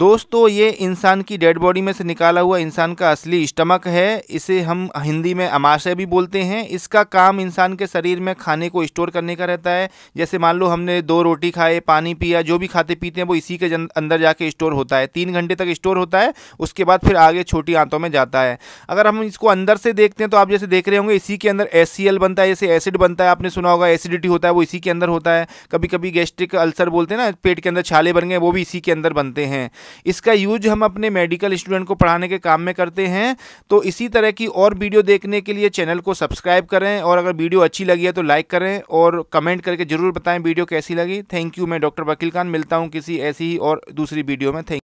दोस्तों ये इंसान की डेड बॉडी में से निकाला हुआ इंसान का असली स्टमक है इसे हम हिंदी में अमाशय भी बोलते हैं इसका काम इंसान के शरीर में खाने को स्टोर करने का रहता है जैसे मान लो हमने दो रोटी खाए पानी पिया जो भी खाते पीते हैं वो इसी के अंदर जाके स्टोर होता है तीन घंटे तक स्टोर होता है उसके बाद फिर आगे छोटी आंतों में जाता है अगर हम इसको अंदर से देखते हैं तो आप जैसे देख रहे होंगे इसी के अंदर एस बनता है जैसे एसिड बनता है आपने सुना होगा एसिडिटी होता है वो इसी के अंदर होता है कभी कभी गैस्ट्रिक अल्सर बोलते हैं ना पेट के अंदर छाले बन गए वो भी इसी के अंदर बनते हैं इसका यूज हम अपने मेडिकल स्टूडेंट को पढ़ाने के काम में करते हैं तो इसी तरह की और वीडियो देखने के लिए चैनल को सब्सक्राइब करें और अगर वीडियो अच्छी लगी है तो लाइक करें और कमेंट करके ज़रूर बताएं वीडियो कैसी लगी थैंक यू मैं डॉक्टर वकील खान मिलता हूँ किसी ऐसी ही और दूसरी वीडियो में थैंक